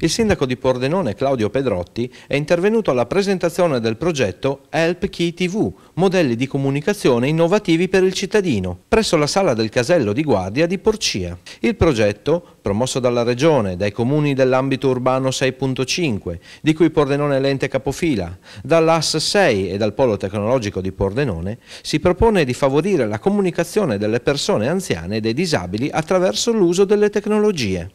Il sindaco di Pordenone, Claudio Pedrotti, è intervenuto alla presentazione del progetto Help Key TV, modelli di comunicazione innovativi per il cittadino, presso la sala del casello di guardia di Porcia. Il progetto, promosso dalla Regione, dai comuni dell'ambito urbano 6.5, di cui Pordenone è l'ente capofila, dall'AS 6 e dal Polo Tecnologico di Pordenone, si propone di favorire la comunicazione delle persone anziane e dei disabili attraverso l'uso delle tecnologie.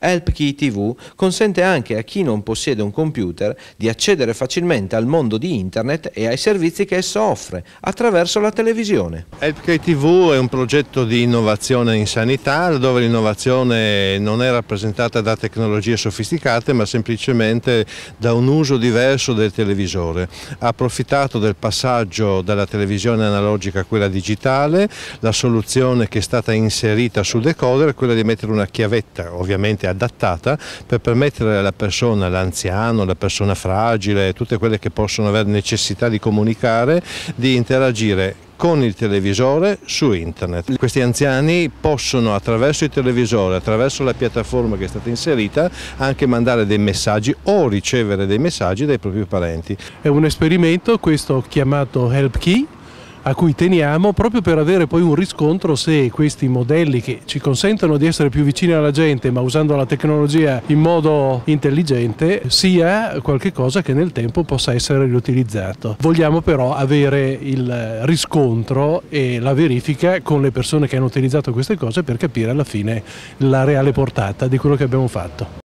HelpKey TV consente anche a chi non possiede un computer di accedere facilmente al mondo di Internet e ai servizi che esso offre attraverso la televisione. HelpKey TV è un progetto di innovazione in sanità dove l'innovazione non è rappresentata da tecnologie sofisticate ma semplicemente da un uso diverso del televisore. Ha approfittato del passaggio dalla televisione analogica a quella digitale, la soluzione che è stata inserita sul decoder è quella di mettere una chiavetta ovviamente assolutamente adattata per permettere alla persona, all'anziano, alla persona fragile, tutte quelle che possono avere necessità di comunicare, di interagire con il televisore su internet. Questi anziani possono attraverso il televisore, attraverso la piattaforma che è stata inserita, anche mandare dei messaggi o ricevere dei messaggi dai propri parenti. È un esperimento, questo chiamato Help Key, a cui teniamo proprio per avere poi un riscontro se questi modelli che ci consentono di essere più vicini alla gente ma usando la tecnologia in modo intelligente sia qualcosa che nel tempo possa essere riutilizzato. Vogliamo però avere il riscontro e la verifica con le persone che hanno utilizzato queste cose per capire alla fine la reale portata di quello che abbiamo fatto.